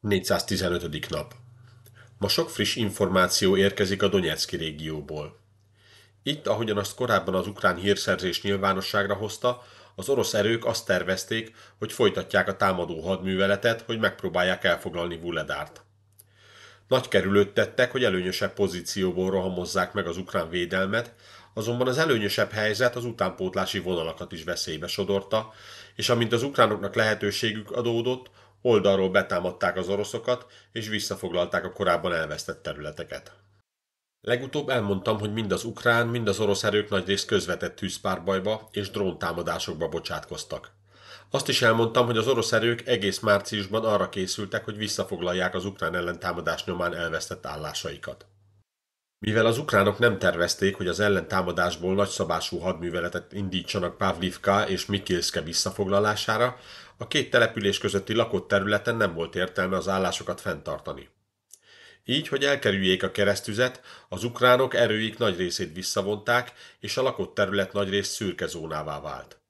415. nap. Ma sok friss információ érkezik a Donetszki régióból. Itt, ahogyan azt korábban az ukrán hírszerzés nyilvánosságra hozta, az orosz erők azt tervezték, hogy folytatják a támadó hadműveletet, hogy megpróbálják elfoglalni Vuledárt. Nagy kerülőt tettek, hogy előnyösebb pozícióból rohamozzák meg az ukrán védelmet, azonban az előnyösebb helyzet az utánpótlási vonalakat is veszélybe sodorta, és amint az ukránoknak lehetőségük adódott, oldalról betámadták az oroszokat, és visszafoglalták a korábban elvesztett területeket. Legutóbb elmondtam, hogy mind az ukrán, mind az orosz erők nagyrészt közvetett tűzpárbajba és dróntámadásokba bocsátkoztak. Azt is elmondtam, hogy az orosz erők egész márciusban arra készültek, hogy visszafoglalják az ukrán ellentámadás nyomán elvesztett állásaikat. Mivel az ukránok nem tervezték, hogy az ellentámadásból nagyszabású hadműveletet indítsanak Pavlivka és Mikilszke visszafoglalására, a két település közötti lakott területen nem volt értelme az állásokat fenntartani. Így, hogy elkerüljék a keresztüzet, az ukránok erőik nagy részét visszavonták, és a lakott terület nagy rész szürke zónává vált.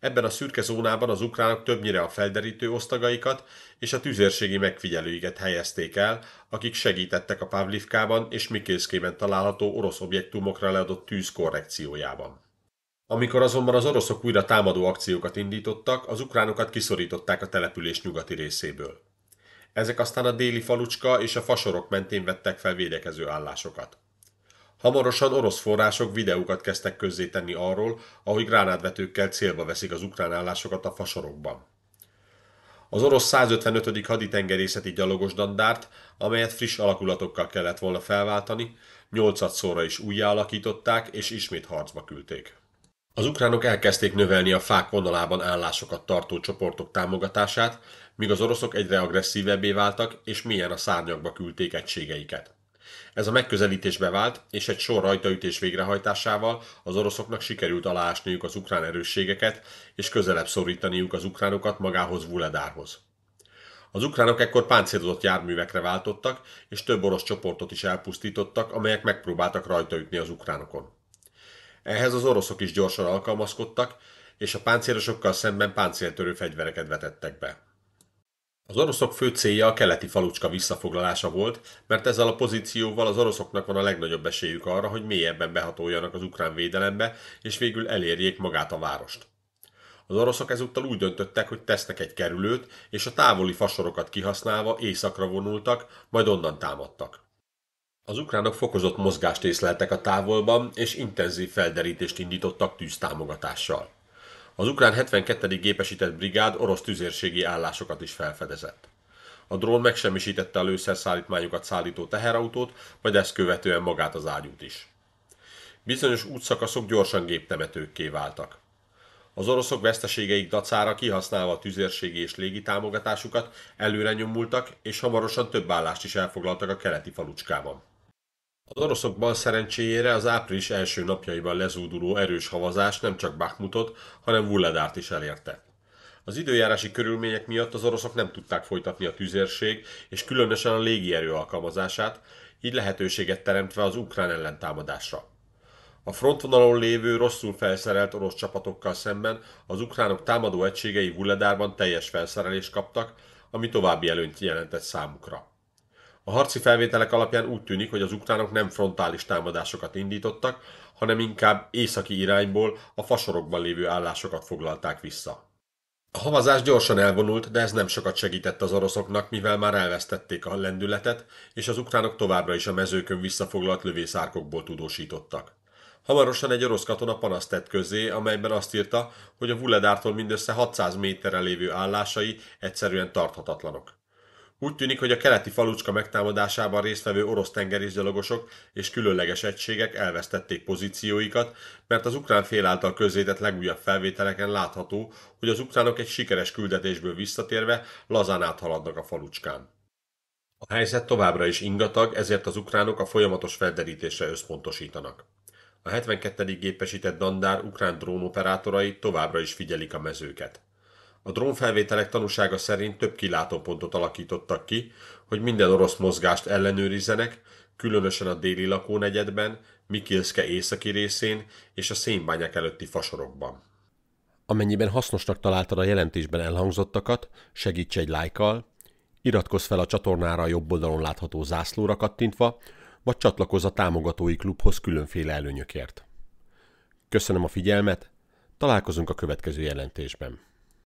Ebben a szürke zónában az ukránok többnyire a felderítő osztagaikat és a tüzérségi megfigyelőiket helyezték el, akik segítettek a Pavlivkában és Mikélszkében található orosz objektumokra leadott tűz korrekciójában. Amikor azonban az oroszok újra támadó akciókat indítottak, az ukránokat kiszorították a település nyugati részéből. Ezek aztán a déli falucska és a fasorok mentén vettek fel védekező állásokat. Hamarosan orosz források videókat kezdtek közzétenni arról, ahogy gránátvetőkkel célba veszik az ukrán állásokat a fasorokban. Az orosz 155. haditengerészeti gyalogos dandárt, amelyet friss alakulatokkal kellett volna felváltani, szóra is újjáalakították alakították és ismét harcba küldték. Az ukránok elkezdték növelni a fák vonalában állásokat tartó csoportok támogatását, míg az oroszok egyre agresszívebbé váltak és mélyen a szárnyakba küldték egységeiket. Ez a megközelítés bevált, és egy sor rajtaütés végrehajtásával az oroszoknak sikerült aláásniuk az ukrán erősségeket, és közelebb szorítaniuk az ukránokat magához Vuledárhoz. Az ukránok ekkor páncélozott járművekre váltottak, és több orosz csoportot is elpusztítottak, amelyek megpróbáltak rajtaütni az ukránokon. Ehhez az oroszok is gyorsan alkalmazkodtak, és a páncélosokkal szemben páncéltörő fegyvereket vetettek be. Az oroszok fő célja a keleti falucska visszafoglalása volt, mert ezzel a pozícióval az oroszoknak van a legnagyobb esélyük arra, hogy mélyebben behatoljanak az ukrán védelembe, és végül elérjék magát a várost. Az oroszok ezúttal úgy döntöttek, hogy tesznek egy kerülőt, és a távoli fasorokat kihasználva északra vonultak, majd onnan támadtak. Az ukránok fokozott mozgást észleltek a távolban, és intenzív felderítést indítottak tűztámogatással. Az ukrán 72. gépesített brigád orosz tüzérségi állásokat is felfedezett. A drón megsemmisítette a lőszerszállítmányokat szállító teherautót, majd ezt követően magát az ágyút is. Bizonyos útszakaszok gyorsan géptemetőkké váltak. Az oroszok veszteségeik dacára kihasználva a tüzérségi és támogatásukat előre nyomultak, és hamarosan több állást is elfoglaltak a keleti falucskában. Az oroszok bal szerencséjére az április első napjaiban lezúduló erős havazás nem csak Bakhmutot, hanem Vulledárt is elérte. Az időjárási körülmények miatt az oroszok nem tudták folytatni a tüzérség és különösen a légierő alkalmazását, így lehetőséget teremtve az ukrán ellentámadásra. A frontvonalon lévő rosszul felszerelt orosz csapatokkal szemben az ukránok támadó egységei Vulledárban teljes felszerelést kaptak, ami további előnyt jelentett számukra. A harci felvételek alapján úgy tűnik, hogy az ukránok nem frontális támadásokat indítottak, hanem inkább északi irányból a fasorokban lévő állásokat foglalták vissza. A havazás gyorsan elvonult, de ez nem sokat segített az oroszoknak, mivel már elvesztették a lendületet, és az ukránok továbbra is a mezőkön visszafoglalt lövészárkokból tudósítottak. Hamarosan egy orosz katona panaszt tett közé, amelyben azt írta, hogy a Vuledártól mindössze 600 méterre lévő állásai egyszerűen tarthatatlanok. Úgy tűnik, hogy a keleti falucska megtámadásában résztvevő orosz tengerészgyalogosok és különleges egységek elvesztették pozícióikat, mert az ukrán fél által közzétett legújabb felvételeken látható, hogy az ukránok egy sikeres küldetésből visszatérve lazán áthaladnak a falucskán. A helyzet továbbra is ingatag, ezért az ukránok a folyamatos felderítésre összpontosítanak. A 72. gépesített dandár ukrán drónoperátorai továbbra is figyelik a mezőket. A drónfelvételek tanúsága szerint több kilátópontot alakítottak ki, hogy minden orosz mozgást ellenőrizzenek, különösen a déli lakónegyedben, Mikilszke északi részén és a szénbányák előtti fasorokban. Amennyiben hasznosnak találtad a jelentésben elhangzottakat, segíts egy lájkkal, iratkozz fel a csatornára a jobb oldalon látható zászlóra kattintva, vagy csatlakozz a támogatói klubhoz különféle előnyökért. Köszönöm a figyelmet, találkozunk a következő jelentésben.